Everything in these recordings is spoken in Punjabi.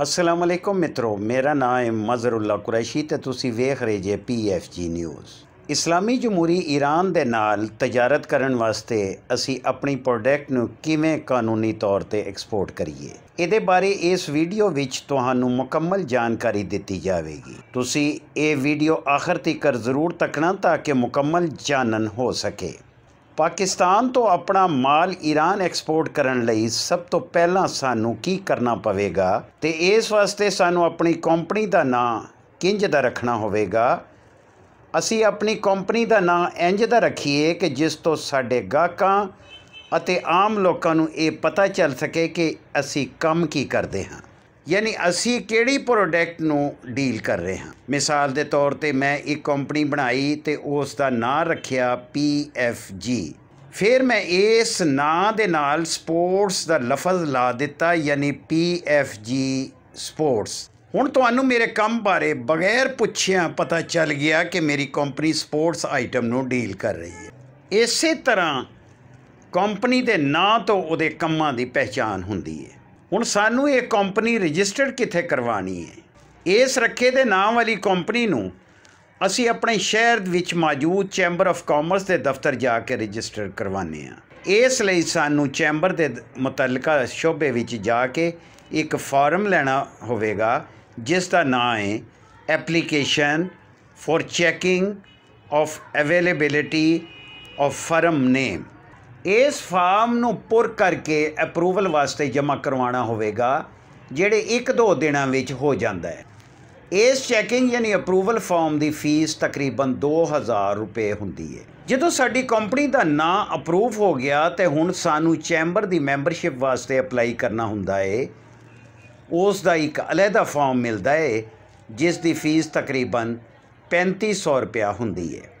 असलकुम मित्रों मेरा नाँ है मजहरुल्ला कुरैशी तो तुम वेख रहे जे पी एफ जी न्यूज़ इस्लामी जमहूरी ईरान के नाल तजारत करने वास्ते असी अपनी प्रोडक्ट न किमें कानूनी तौर पर एक्सपोर्ट करिए ये बारे इस भीडियो मुकम्मल जानकारी दी जाएगी तुम ये वीडियो आखिर तीकर जरूर तकना ताकि मुकम्मल जानन हो सके ਪਾਕਿਸਤਾਨ ਤੋਂ ਆਪਣਾ ਮਾਲ ਈਰਾਨ ਐਕਸਪੋਰਟ ਕਰਨ ਲਈ ਸਭ ਤੋਂ ਪਹਿਲਾਂ ਸਾਨੂੰ ਕੀ ਕਰਨਾ ਪਵੇਗਾ ਤੇ ਇਸ ਵਾਸਤੇ ਸਾਨੂੰ ਆਪਣੀ ਕੰਪਨੀ ਦਾ ਨਾਂ ਕਿੰਜ ਦਾ ਰੱਖਣਾ ਹੋਵੇਗਾ ਅਸੀਂ ਆਪਣੀ ਕੰਪਨੀ ਦਾ ਨਾਂ ਇੰਜ ਦਾ ਰੱਖੀਏ ਕਿ ਜਿਸ ਤੋਂ ਸਾਡੇ ਗਾਹਕਾਂ ਅਤੇ ਆਮ ਲੋਕਾਂ ਨੂੰ ਇਹ ਪਤਾ ਚੱਲ ਸਕੇ ਕਿ ਅਸੀਂ ਕੰਮ ਕੀ ਕਰਦੇ ਹਾਂ ਯਾਨੀ ਅਸੀਂ ਕਿਹੜੀ ਪ੍ਰੋਡਕਟ ਨੂੰ ਡੀਲ ਕਰ ਰਹੇ ਹਾਂ ਮਿਸਾਲ ਦੇ ਤੌਰ ਤੇ ਮੈਂ ਇੱਕ ਕੰਪਨੀ ਬਣਾਈ ਤੇ ਉਸ ਦਾ ਨਾਮ ਰੱਖਿਆ PFG ਫਿਰ ਮੈਂ ਇਸ ਨਾਂ ਦੇ ਨਾਲ ਸਪੋਰਟਸ ਦਾ ਲਫ਼ਜ਼ ਲਾ ਦਿੱਤਾ ਯਾਨੀ PFG ਸਪੋਰਟਸ ਹੁਣ ਤੁਹਾਨੂੰ ਮੇਰੇ ਕੰਮ ਬਾਰੇ ਬਗੈਰ ਪੁੱਛਿਆ ਪਤਾ ਚੱਲ ਗਿਆ ਕਿ ਮੇਰੀ ਕੰਪਨੀ ਸਪੋਰਟਸ ਆਈਟਮ ਨੂੰ ਡੀਲ ਕਰ ਰਹੀ ਹੈ ਇਸੇ ਤਰ੍ਹਾਂ ਕੰਪਨੀ ਦੇ ਨਾਂ ਤੋਂ ਉਹਦੇ ਕੰਮਾਂ ਦੀ ਪਹਿਚਾਨ ਹੁੰਦੀ ਹੈ ਹੁਣ ਸਾਨੂੰ ਇਹ ਕੰਪਨੀ ਰਜਿਸਟਰਡ ਕਿੱਥੇ ਕਰਵਾਣੀ ਹੈ ਇਸ ਰੱਖੇ ਦੇ ਨਾਮ ਵਾਲੀ ਕੰਪਨੀ ਨੂੰ ਅਸੀਂ ਆਪਣੇ ਸ਼ਹਿਰ ਵਿੱਚ ਮੌਜੂਦ ਚੈਂਬਰ ਆਫ ਕਾਮਰਸ ਦੇ ਦਫ਼ਤਰ ਜਾ ਕੇ ਰਜਿਸਟਰ ਕਰਵਾਉਂਦੇ ਆ ਇਸ ਲਈ ਸਾਨੂੰ ਚੈਂਬਰ ਦੇ ਮੁਤਲਕਾ ਸ਼ੋਬੇ ਵਿੱਚ ਜਾ ਕੇ ਇੱਕ ਫਾਰਮ ਲੈਣਾ ਹੋਵੇਗਾ ਜਿਸ ਦਾ ਨਾਮ ਹੈ application for checking of availability of firm name ਇਸ ਫਾਰਮ ਨੂੰ ਪੁਰ ਕਰਕੇ ਅਪਰੂਵਲ ਵਾਸਤੇ ਜਮ੍ਹਾਂ ਕਰਵਾਉਣਾ ਹੋਵੇਗਾ ਜਿਹੜੇ 1-2 ਦਿਨਾਂ ਵਿੱਚ ਹੋ ਜਾਂਦਾ ਹੈ ਇਸ ਚੈਕਿੰਗ ਯਾਨੀ ਅਪਰੂਵਲ ਫਾਰਮ ਦੀ ਫੀਸ ਤਕਰੀਬਨ 2000 ਰੁਪਏ ਹੁੰਦੀ ਹੈ ਜਦੋਂ ਸਾਡੀ ਕੰਪਨੀ ਦਾ ਨਾਂ ਅਪਰੂਵ ਹੋ ਗਿਆ ਤੇ ਹੁਣ ਸਾਨੂੰ ਚੈਂਬਰ ਦੀ ਮੈਂਬਰਸ਼ਿਪ ਵਾਸਤੇ ਅਪਲਾਈ ਕਰਨਾ ਹੁੰਦਾ ਹੈ ਉਸ ਦਾ ਇੱਕ ਅਲੱਗਾ ਫਾਰਮ ਮਿਲਦਾ ਹੈ ਜਿਸ ਦੀ ਫੀਸ ਤਕਰੀਬਨ 3500 ਰੁਪਏ ਹੁੰਦੀ ਹੈ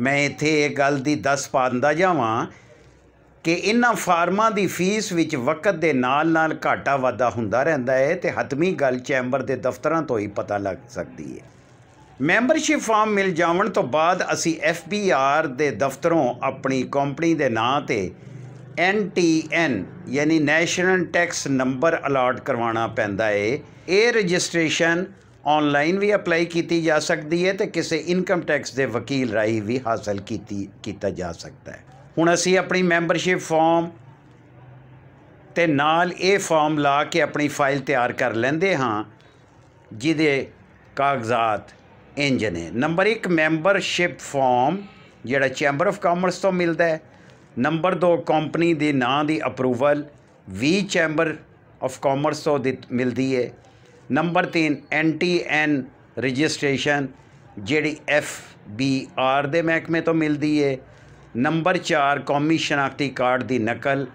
ਮੈਂ ਇੱਥੇ ਇਹ ਗੱਲ ਦੀ ਦੱਸ ਪਾਉਂਦਾ ਜਾਵਾਂ ਕਿ ਇਹਨਾਂ ਫਾਰਮਾਂ ਦੀ ਫੀਸ ਵਿੱਚ ਵਕਤ ਦੇ ਨਾਲ-ਨਾਲ ਘਾਟਾ ਵਾਧਾ ਹੁੰਦਾ ਰਹਿੰਦਾ ਹੈ ਤੇ ਹਤਮੀ ਗੱਲ ਚੈਂਬਰ ਦੇ ਦਫ਼ਤਰਾਂ ਤੋਂ ਹੀ ਪਤਾ ਲੱਗ ਸਕਦੀ ਹੈ ਮੈਂਬਰਸ਼ਿਪ ਫਾਰਮ ਮਿਲ ਜਾਵਣ ਤੋਂ ਬਾਅਦ ਅਸੀਂ ਐਫਬੀਆਰ ਦੇ ਦਫ਼ਤਰੋਂ ਆਪਣੀ ਕੰਪਨੀ ਦੇ ਨਾਂ ਤੇ ਐਨਟੀਐਨ ਯਾਨੀ ਨੈਸ਼ਨਲ ਟੈਕਸ ਨੰਬਰ ਅਲਾਟ ਕਰਵਾਉਣਾ ਪੈਂਦਾ ਹੈ ਇਹ ਰਜਿਸਟ੍ਰੇਸ਼ਨ ਆਨਲਾਈਨ ਵੀ ਅਪਲਾਈ ਕੀਤੀ ਜਾ ਸਕਦੀ ਹੈ ਤੇ ਕਿਸੇ ਇਨਕਮ ਟੈਕਸ ਦੇ ਵਕੀਲ ਰਾਹੀਂ ਵੀ ਹਾਸਲ ਕੀਤੀ ਕੀਤਾ ਜਾ ਸਕਦਾ ਹੈ ਹੁਣ ਅਸੀਂ ਆਪਣੀ ਮੈਂਬਰਸ਼ਿਪ ਫਾਰਮ ਤੇ ਨਾਲ ਇਹ ਫਾਰਮ ਲਾ ਕੇ ਆਪਣੀ ਫਾਈਲ ਤਿਆਰ ਕਰ ਲੈਂਦੇ ਹਾਂ ਜਿਹਦੇ ਕਾਗਜ਼ਾਤ ਇੰਜ ਨੇ ਨੰਬਰ 1 ਮੈਂਬਰਸ਼ਿਪ ਫਾਰਮ ਜਿਹੜਾ ਚੈਂਬਰ ਆਫ ਕਾਮਰਸ ਤੋਂ ਮਿਲਦਾ ਹੈ ਨੰਬਰ 2 ਕੰਪਨੀ ਦੇ ਨਾਂ ਦੀ ਅਪਰੂਵਲ ਵੀ ਚੈਂਬਰ ਆਫ ਕਾਮਰਸ ਤੋਂ ਮਿਲਦੀ ਹੈ ਨੰਬਰ 3 ਐਂਟੀ ਐਨ ਰਜਿਸਟ੍ਰੇਸ਼ਨ ਜਿਹੜੀ ਐਫ ਬੀ ਆਰ ਦੇ ਮਹਿਕਮੇ ਤੋਂ ਮਿਲਦੀ ਏ ਨੰਬਰ 4 ਕੌਮੀ ਸ਼ਨਾਖਤੀ ਕਾਰਡ ਦੀ ਨਕਲ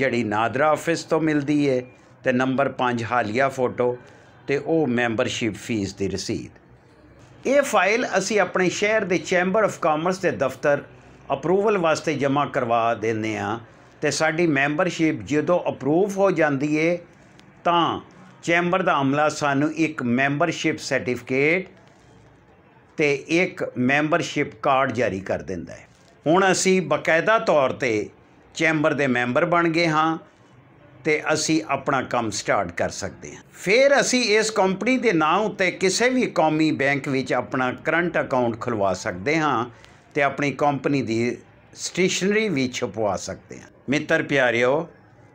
ਜਿਹੜੀ ਨਾਦਰਾ ਆਫਿਸ ਤੋਂ ਮਿਲਦੀ ਏ ਤੇ ਨੰਬਰ 5 ਹਾਲੀਆ ਫੋਟੋ ਤੇ ਉਹ ਮੈਂਬਰਸ਼ਿਪ ਫੀਸ ਦੀ ਰਸੀਦ ਇਹ ਫਾਈਲ ਅਸੀਂ ਆਪਣੇ ਸ਼ਹਿਰ ਦੇ ਚੈਂਬਰ ਆਫ ਕਾਮਰਸ ਦੇ ਦਫ਼ਤਰ ਅਪਰੂਵਲ ਵਾਸਤੇ ਜਮ੍ਹਾਂ ਕਰਵਾ ਦਿੰਨੇ ਆ ਤੇ ਸਾਡੀ ਮੈਂਬਰਸ਼ਿਪ ਜਦੋਂ ਅਪਰੂਵ ਹੋ ਜਾਂਦੀ ਏ ਤਾਂ ਚੈਂਬਰ ਦਾ ਅਮਲਾ ਸਾਨੂੰ ਇੱਕ ਮੈਂਬਰਸ਼ਿਪ ਸਰਟੀਫਿਕੇਟ ਤੇ ਇੱਕ ਮੈਂਬਰਸ਼ਿਪ ਕਾਰਡ ਜਾਰੀ ਕਰ ਦਿੰਦਾ ਹੈ ਹੁਣ ਅਸੀਂ ਬਕਾਇਦਾ ਤੌਰ ਤੇ ਚੈਂਬਰ ਦੇ ਮੈਂਬਰ ਬਣ ਗਏ ਹਾਂ ਤੇ ਅਸੀਂ ਆਪਣਾ ਕੰਮ ਸਟਾਰਟ ਕਰ ਸਕਦੇ ਹਾਂ ਫਿਰ ਅਸੀਂ ਇਸ ਕੰਪਨੀ ਦੇ ਨਾਂ ਉੱਤੇ ਕਿਸੇ ਵੀ ਕੌਮੀ ਬੈਂਕ ਵਿੱਚ ਆਪਣਾ ਕਰੰਟ ਅਕਾਊਂਟ ਖੁਲਵਾ ਸਕਦੇ ਹਾਂ ਤੇ ਆਪਣੀ ਕੰਪਨੀ ਦੀ ਸਟੇਸ਼ਨਰੀ ਵੀ ਛਪਵਾ ਸਕਦੇ ਹਾਂ ਮਿੱਤਰ ਪਿਆਰਿਓ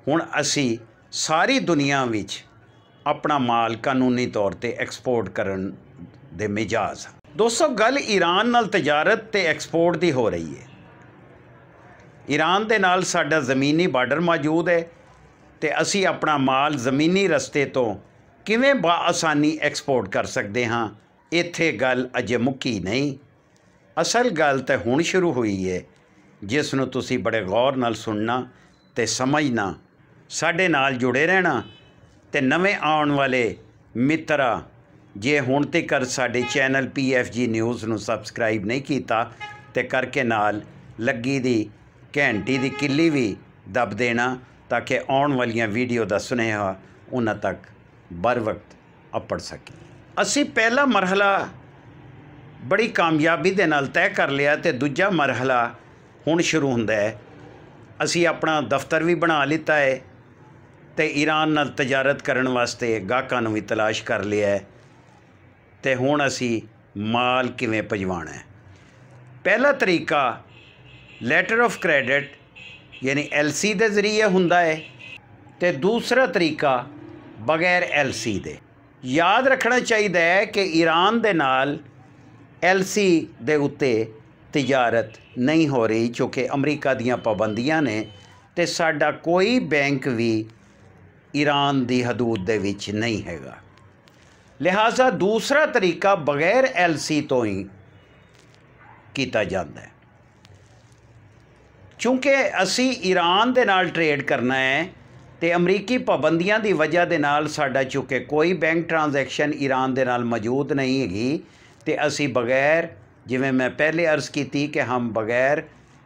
ਹੁਣ ਅਸੀਂ ਸਾਰੀ ਦੁਨੀਆ ਵਿੱਚ ਆਪਣਾ ਮਾਲ ਕਾਨੂੰਨੀ ਤੌਰ ਤੇ ਐਕਸਪੋਰਟ ਕਰਨ ਦੇ ਮਿਜਾਜ਼ ਦੋਸਤੋ ਗੱਲ ਈਰਾਨ ਨਾਲ ਤਜਾਰਤ ਤੇ ਐਕਸਪੋਰਟ ਦੀ ਹੋ ਰਹੀ ਹੈ ਈਰਾਨ ਦੇ ਨਾਲ ਸਾਡਾ ਜ਼ਮੀਨੀ ਬਾਰਡਰ ਮੌਜੂਦ ਹੈ ਤੇ ਅਸੀਂ ਆਪਣਾ ਮਾਲ ਜ਼ਮੀਨੀ ਰਸਤੇ ਤੋਂ ਕਿਵੇਂ ਬਾ ਆਸਾਨੀ ਐਕਸਪੋਰਟ ਕਰ ਸਕਦੇ ਹਾਂ ਇੱਥੇ ਗੱਲ ਅਜੇ ਮੁੱਕੀ ਨਹੀਂ ਅਸਲ ਗੱਲ ਤਾਂ ਹੁਣ ਸ਼ੁਰੂ ਹੋਈ ਹੈ ਜਿਸ ਨੂੰ ਤੁਸੀਂ ਬੜੇ ਗੌਰ ਨਾਲ ਸੁਣਨਾ ਤੇ ਸਮਝਣਾ ਸਾਡੇ ਨਾਲ ਜੁੜੇ ਰਹਿਣਾ ਤੇ ਨਵੇਂ ਆਉਣ ਵਾਲੇ ਮਿੱਤਰਾ ਜੇ ਹੁਣ ਤੱਕ ਸਾਡੇ ਚੈਨਲ ਜੀ ਨਿਊਜ਼ ਨੂੰ ਸਬਸਕ੍ਰਾਈਬ ਨਹੀਂ ਕੀਤਾ ਤੇ ਕਰਕੇ ਨਾਲ ਲੱਗੀ ਦੀ ਘੰਟੀ ਦੀ ਕਿੱਲੀ ਵੀ ਦਬ ਦੇਣਾ ਤਾਂ ਕਿ ਆਉਣ ਵਾਲੀਆਂ ਵੀਡੀਓ ਦਾ ਸੁਨੇਹਾ ਉਹਨਾਂ ਤੱਕ ਬਰ ਵਕਤ ਅਪੜ ਸਕੇ ਅਸੀਂ ਪਹਿਲਾ ਮਰਹਲਾ ਬੜੀ ਕਾਮਯਾਬੀ ਦੇ ਨਾਲ ਤੈਅ ਕਰ ਲਿਆ ਤੇ ਦੂਜਾ ਮਰਹਲਾ ਹੁਣ ਸ਼ੁਰੂ ਹੁੰਦਾ ਹੈ ਅਸੀਂ ਆਪਣਾ ਦਫ਼ਤਰ ਵੀ ਬਣਾ ਲਿੱਤਾ ਹੈ ਤੇ ਈਰਾਨ ਨਾਲ ਤਜਾਰਤ ਕਰਨ ਵਾਸਤੇ ਗਾਹਕਾਂ ਨੂੰ ਵੀ ਤਲਾਸ਼ ਕਰ ਲਿਆ ਹੈ ਤੇ ਹੁਣ ਅਸੀਂ ਮਾਲ ਕਿਵੇਂ ਭਜਵਾਣਾ ਹੈ ਪਹਿਲਾ ਤਰੀਕਾ ਲੈਟਰ ਆਫ ਕ੍ਰੈਡਿਟ ਯਾਨੀ ਐਲਸੀ ਦੇ ਜ਼ਰੀਏ ਹੁੰਦਾ ਹੈ ਤੇ ਦੂਸਰਾ ਤਰੀਕਾ ਬਗੈਰ ਐਲਸੀ ਦੇ ਯਾਦ ਰੱਖਣਾ ਚਾਹੀਦਾ ਹੈ ਕਿ ਈਰਾਨ ਦੇ ਨਾਲ ਐਲਸੀ ਦੇ ਉੱਤੇ ਤਜਾਰਤ ਨਹੀਂ ਹੋ ਰਹੀ ਕਿਉਂਕਿ ਅਮਰੀਕਾ ਦੀਆਂ ਪਾਬੰਦੀਆਂ ਨੇ ਤੇ ਸਾਡਾ ਕੋਈ ਬੈਂਕ ਵੀ ਈਰਾਨ ਦੀ ਹਦੂਦ ਦੇ ਵਿੱਚ ਨਹੀਂ ਹੈਗਾ ਲਿਹਾਜ਼ਾ ਦੂਸਰਾ ਤਰੀਕਾ ਬਗੈਰ ਐਲਸੀ ਤੋਂ ਹੀ ਕੀਤਾ ਜਾਂਦਾ ਹੈ ਕਿਉਂਕਿ ਅਸੀਂ ਈਰਾਨ ਦੇ ਨਾਲ ਟ੍ਰੇਡ ਕਰਨਾ ਹੈ ਤੇ ਅਮਰੀਕੀ ਪਾਬੰਦੀਆਂ ਦੀ ਵਜ੍ਹਾ ਦੇ ਨਾਲ ਸਾਡਾ ਚੁੱਕੇ ਕੋਈ ਬੈਂਕ ਟ੍ਰਾਂਜੈਕਸ਼ਨ ਈਰਾਨ ਦੇ ਨਾਲ ਮੌਜੂਦ ਨਹੀਂ ਹੈਗੀ ਤੇ ਅਸੀਂ ਬਗੈਰ ਜਿਵੇਂ ਮੈਂ ਪਹਿਲੇ ਅਰਜ਼ ਕੀਤੀ ਕਿ ਹਮ ਬਗੈਰ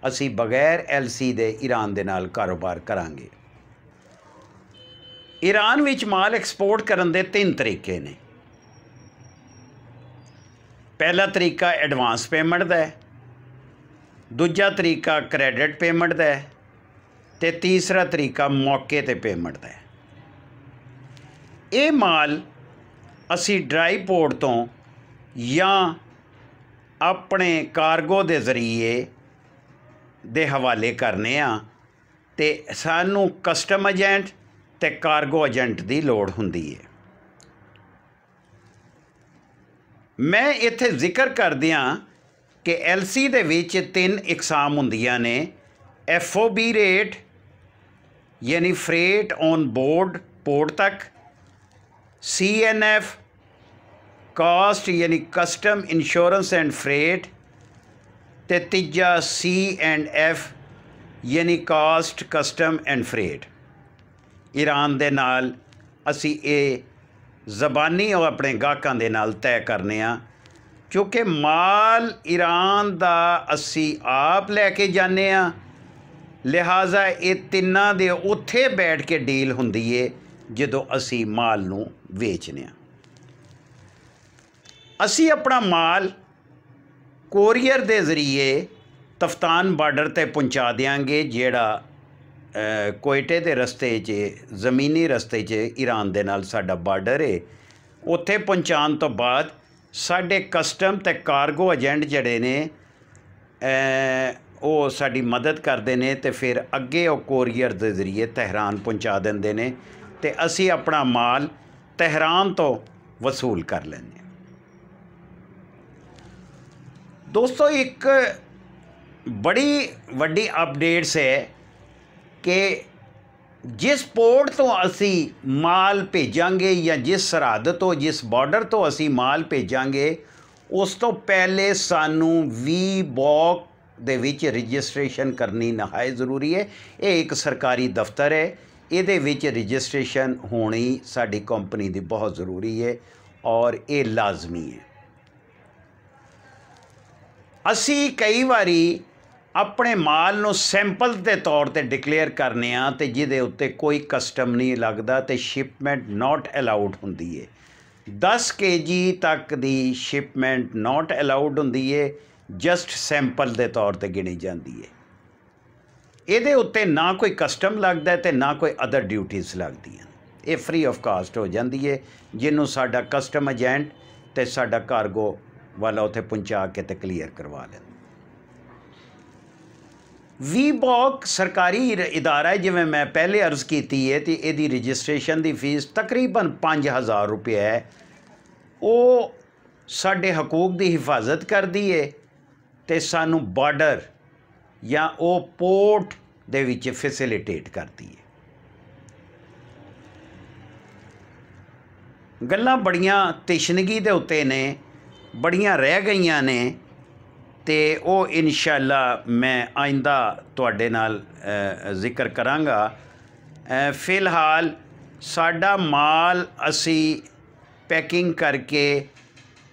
ਅਸੀਂ ਬਗੈਰ ਐਲਸੀ ਦੇ ਈਰਾਨ ਦੇ ਨਾਲ ਕਾਰੋਬਾਰ ਕਰਾਂਗੇ ਈਰਾਨ ਵਿੱਚ ਮਾਲ ਐਕਸਪੋਰਟ ਕਰਨ ਦੇ ਤਿੰਨ ਤਰੀਕੇ ਨੇ ਪਹਿਲਾ ਤਰੀਕਾ ਐਡਵਾਂਸ ਪੇਮੈਂਟ ਦਾ ਹੈ ਦੂਜਾ ਤਰੀਕਾ ਕ੍ਰੈਡਿਟ ਪੇਮੈਂਟ ਦਾ ਹੈ ਤੇ ਤੀਸਰਾ ਤਰੀਕਾ ਮੌਕੇ ਤੇ ਪੇਮੈਂਟ ਦਾ ਹੈ ਇਹ ਮਾਲ ਅਸੀਂ ਡਰਾਈ ਪੋਰਟ ਤੋਂ ਜਾਂ ਆਪਣੇ ਕਾਰਗੋ ਦੇ ਜ਼ਰੀਏ ਦੇ ਹਵਾਲੇ ਕਰਨੇ ਆ ਤੇ ਸਾਨੂੰ ਕਸਟਮ ਏਜੰਟ ਤੇ ਕਾਰਗੋ ਏਜੰਟ ਦੀ ਲੋੜ ਹੁੰਦੀ ਹੈ ਮੈਂ ਇੱਥੇ ਜ਼ਿਕਰ ਕਰਦਿਆਂ ਕਿ ਐਲਸੀ ਦੇ ਵਿੱਚ ਤਿੰਨ ਇਕਸਾਮ ਹੁੰਦੀਆਂ ਨੇ ਐਫਓਬੀ ਰੇਟ ਯਾਨੀ ਫਰੇਟ ਔਨ ਬੋਰਡ ਪੋਰਟ ਤੱਕ ਸੀਐਨਐਫ ਕਾਸਟ ਯਾਨੀ ਕਸਟਮ ਇੰਸ਼ੋਰੈਂਸ ਐਂਡ ਫਰੇਟ ਤੇ ਤੀਜਾ ਸੀ ਐਂਡ ਐਫ ਯਾਨੀ ਕਾਸਟ ਕਸਟਮ ਐਂਡ ਫਰੇਟ ਈਰਾਨ ਦੇ ਨਾਲ ਅਸੀਂ ਇਹ ਜ਼ਬਾਨੀ ਉਹ ਆਪਣੇ ਗਾਹਕਾਂ ਦੇ ਨਾਲ ਤੈਅ ਕਰਨੇ ਆ ਕਿਉਂਕਿ ਮਾਲ ਈਰਾਨ ਦਾ ਅਸੀਂ ਆਪ ਲੈ ਕੇ ਜਾਂਦੇ ਆ ਲਿਹਾਜ਼ਾ ਇਹ ਤਿੰਨਾਂ ਦੇ ਉੱਥੇ ਬੈਠ ਕੇ ਡੀਲ ਹੁੰਦੀ ਏ ਜਦੋਂ ਅਸੀਂ ਮਾਲ ਨੂੰ ਵੇਚਨੇ ਆ ਅਸੀਂ ਆਪਣਾ ਮਾਲ ਕੋਰੀਅਰ ਦੇ ਜ਼ਰੀਏ ਤਫਤਾਨ ਬਾਰਡਰ ਤੇ ਪਹੁੰਚਾ ਦੇਾਂਗੇ ਜਿਹੜਾ ਕੋਇਟੇ ਦੇ ਰਸਤੇ 'ਚ ਜ਼ਮੀਨੀ ਰਸਤੇ 'ਚ ਈਰਾਨ ਦੇ ਨਾਲ ਸਾਡਾ ਬਾਰਡਰ ਏ ਉੱਥੇ ਪਹੁੰਚਾਣ ਤੋਂ ਬਾਅਦ ਸਾਡੇ ਕਸਟਮ ਤੇ ਕਾਰਗੋ ਏਜੰਟ ਜਿਹੜੇ ਨੇ ਉਹ ਸਾਡੀ ਮਦਦ ਕਰਦੇ ਨੇ ਤੇ ਫਿਰ ਅੱਗੇ ਉਹ ਕੋਰੀਅਰ ਦੇ ਜ਼ਰੀਏ ਤਹਿਰਾਨ ਪਹੁੰਚਾ ਦਿੰਦੇ ਨੇ ਤੇ ਅਸੀਂ ਆਪਣਾ ਮਾਲ ਤਹਿਰਾਨ ਤੋਂ ਵਸੂਲ ਕਰ ਲੈਂਦੇ ਹਾਂ ਦੋਸਤੋ ਇੱਕ ਬੜੀ ਵੱਡੀ ਅਪਡੇਟਸ ਹੈ ਕਿ ਜਿਸ ਪੋਰਟ ਤੋਂ ਅਸੀਂ ਮਾਲ ਭੇਜਾਂਗੇ ਜਾਂ ਜਿਸ ਸਰਹੱਦ ਤੋਂ ਜਿਸ ਬਾਰਡਰ ਤੋਂ ਅਸੀਂ ਮਾਲ ਭੇਜਾਂਗੇ ਉਸ ਤੋਂ ਪਹਿਲੇ ਸਾਨੂੰ ਵੀ ਬੌਕ ਦੇ ਵਿੱਚ ਰਜਿਸਟ੍ਰੇਸ਼ਨ ਕਰਨੀ ਨਹਾਇ ਜ਼ਰੂਰੀ ਹੈ ਇਹ ਇੱਕ ਸਰਕਾਰੀ ਦਫ਼ਤਰ ਹੈ ਇਹਦੇ ਵਿੱਚ ਰਜਿਸਟ੍ਰੇਸ਼ਨ ਹੋਣੀ ਸਾਡੀ ਕੰਪਨੀ ਦੀ ਬਹੁਤ ਜ਼ਰੂਰੀ ਹੈ ਔਰ ਇਹ ਲਾਜ਼ਮੀ ਹੈ ਅਸੀਂ ਕਈ ਵਾਰੀ ਆਪਣੇ ਮਾਲ ਨੂੰ ਸੈਂਪਲ ਦੇ ਤੌਰ ਤੇ ਡਿਕਲੇਅਰ ਕਰਨੇ ਆ ਤੇ ਜਿਹਦੇ ਉੱਤੇ ਕੋਈ ਕਸਟਮ ਨਹੀਂ ਲੱਗਦਾ ਤੇ ਸ਼ਿਪਮੈਂਟ ਨਾਟ ਅਲਾਉਡ ਹੁੰਦੀ ਏ 10 ਕੇਜੀ ਤੱਕ ਦੀ ਸ਼ਿਪਮੈਂਟ ਨਾਟ ਅਲਾਉਡ ਹੁੰਦੀ ਏ ਜਸਟ ਸੈਂਪਲ ਦੇ ਤੌਰ ਤੇ ਗਿਣੀ ਜਾਂਦੀ ਏ ਇਹਦੇ ਉੱਤੇ ਨਾ ਕੋਈ ਕਸਟਮ ਲੱਗਦਾ ਤੇ ਨਾ ਕੋਈ ਅਦਰ ਡਿਊਟੀਆਂ ਲੱਗਦੀਆਂ ਇਹ ਫ੍ਰੀ ਆਫ ਕਾਸਟ ਹੋ ਜਾਂਦੀ ਏ ਜਿਹਨੂੰ ਸਾਡਾ ਕਸਟਮ ਏਜੰਟ ਤੇ ਸਾਡਾ ਕਾਰਗੋ ਵਾਲਾ ਉੱਥੇ ਪਹੁੰਚਾ ਕੇ ਤੇ ਕਲੀਅਰ ਕਰਵਾ ਲੈਂਦਾ ਵੀਬੌਕ ਸਰਕਾਰੀ ਇਦਾਰਾ ਹੈ ਜਿਵੇਂ ਮੈਂ ਪਹਿਲੇ ਅਰਜ਼ ਕੀਤੀ ਹੈ ਤੇ ਇਹਦੀ ਰਜਿਸਟ੍ਰੇਸ਼ਨ ਦੀ ਫੀਸ ਤਕਰੀਬਨ 5000 ਰੁਪਏ ਹੈ ਉਹ ਸਾਡੇ ਹਕੂਕ ਦੀ ਹਿਫਾਜ਼ਤ ਕਰਦੀ ਹੈ ਤੇ ਸਾਨੂੰ ਬਾਰਡਰ ਜਾਂ ਉਹ ਪੋਰਟ ਦੇ ਵਿੱਚ ਫੈਸਿਲਿਟੇਟ ਕਰਦੀ ਹੈ ਗੱਲਾਂ ਬੜੀਆਂ ਤਿਸ਼ਨਗੀ ਦੇ ਉੱਤੇ ਨੇ ਬੜੀਆਂ ਰਹਿ ਗਈਆਂ ਨੇ ਤੇ ਉਹ ਇਨਸ਼ਾਅੱਲਾ ਮੈਂ ਆਇੰਦਾ ਤੁਹਾਡੇ ਨਾਲ ਜ਼ਿਕਰ ਕਰਾਂਗਾ ਫਿਲਹਾਲ ਸਾਡਾ ਮਾਲ ਅਸੀਂ ਪੈਕਿੰਗ ਕਰਕੇ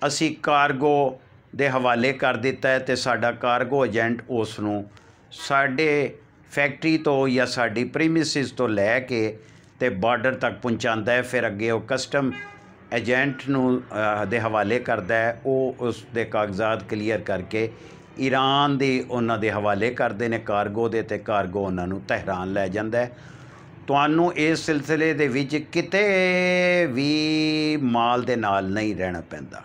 ਅਸੀਂ ਕਾਰਗੋ ਦੇ ਹਵਾਲੇ ਕਰ ਦਿੱਤਾ ਹੈ ਤੇ ਸਾਡਾ ਕਾਰਗੋ ਏਜੰਟ ਉਸ ਨੂੰ ਸਾਡੇ ਫੈਕਟਰੀ ਤੋਂ ਜਾਂ ਸਾਡੀ ਪ੍ਰੀਮਿਸਿਸ ਤੋਂ ਲੈ ਕੇ ਤੇ ਬਾਰਡਰ ਤੱਕ ਪਹੁੰਚਾਉਂਦਾ ਹੈ ਫਿਰ ਅੱਗੇ ਉਹ ਕਸਟਮ ਏਜੰਟ ਨੂੰ ਦੇ ਹਵਾਲੇ ਕਰਦਾ ਹੈ ਉਹ ਉਸ ਦੇ ਕਾਗਜ਼ਾਤ ਕਲੀਅਰ ਕਰਕੇ ਈਰਾਨ ਦੇ ਉਹਨਾਂ ਦੇ ਹਵਾਲੇ ਕਰਦੇ ਨੇ ਕਾਰਗੋ ਦੇ ਤੇ ਕਾਰਗੋ ਉਹਨਾਂ ਨੂੰ ਤਹਿਰਾਨ ਲੈ ਜਾਂਦਾ ਹੈ ਤੁਹਾਨੂੰ ਇਸ ਸਿਲਸਿਲੇ ਦੇ ਵਿੱਚ ਕਿਤੇ ਵੀ ਮਾਲ ਦੇ ਨਾਲ ਨਹੀਂ ਰਹਿਣਾ ਪੈਂਦਾ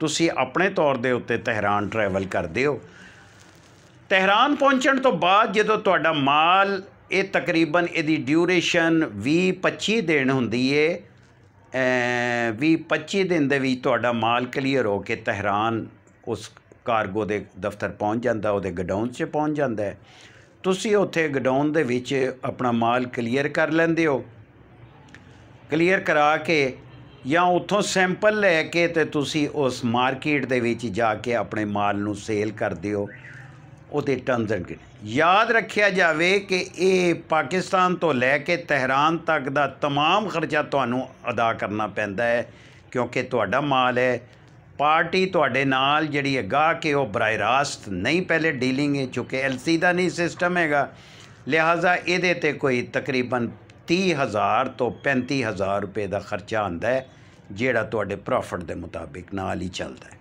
ਤੁਸੀਂ ਆਪਣੇ ਤੌਰ ਦੇ ਉੱਤੇ ਤਹਿਰਾਨ ਟਰੈਵਲ ਕਰਦੇ ਹੋ ਤਹਿਰਾਨ ਪਹੁੰਚਣ ਤੋਂ ਬਾਅਦ ਜਦੋਂ ਤੁਹਾਡਾ ਮਾਲ ਇਹ ਤਕਰੀਬਨ ਇਹਦੀ ਡਿਊਰੇਸ਼ਨ 20 25 ਦਿਨ ਹੁੰਦੀ ਏ ਵੀ 25 ਦਿਨ ਦੇ ਵਿੱਚ ਤੁਹਾਡਾ ਮਾਲ ਕਲੀਅਰ ਹੋ ਕੇ ਤਹਿਰਾਨ ਉਸ ਕਾਰਗੋ ਦੇ ਦਫ਼ਤਰ ਪਹੁੰਚ ਜਾਂਦਾ ਉਹਦੇ ਗਡਾਊਨ 'ਚ ਪਹੁੰਚ ਜਾਂਦਾ ਹੈ ਤੁਸੀਂ ਉੱਥੇ ਗਡਾਊਨ ਦੇ ਵਿੱਚ ਆਪਣਾ ਮਾਲ ਕਲੀਅਰ ਕਰ ਲੈਂਦੇ ਹੋ ਕਲੀਅਰ ਕਰਾ ਕੇ ਜਾਂ ਉੱਥੋਂ ਸੈਂਪਲ ਲੈ ਕੇ ਤੇ ਤੁਸੀਂ ਉਸ ਮਾਰਕੀਟ ਦੇ ਵਿੱਚ ਜਾ ਕੇ ਆਪਣੇ ਮਾਲ ਨੂੰ ਸੇਲ ਕਰਦੇ ਹੋ वो टर्म्स एंड कंड याद रखिया जाए कि ये पाकिस्तान तो लैके तहरान तक का तमाम खर्चा थानू अदा करना पैदा है क्योंकि थोड़ा माल है पार्टी थोड़े तो नाल जी गाह के वह बर रास्त नहीं पहले डीलिंग है चूँकि एल सी का नहीं सिस्टम हैगा लिहाजा ये तो कोई तकरीबन तीह हज़ार तो पैंती हज़ार रुपये का खर्चा आंदा जोड़ा थोड़े तो प्रॉफिट के मुताबिक नाल ही चलता है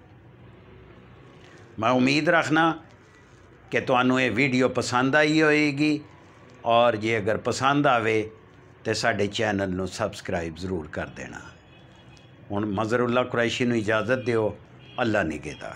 मैं उम्मीद रखना કે તانو એ વિડિયો પસંદ આવી હોઈ ગઈ ઓર જે અગર પસંદ આવે તે ਸਾਡੇ ચેનલ ਨੂੰ સબસ્ક્રાઇબ જરૂર કર દેના હણ મઝરુલ્લા કુરૈશી ન ઈજાઝત દેઓ અલ્લા નગેદા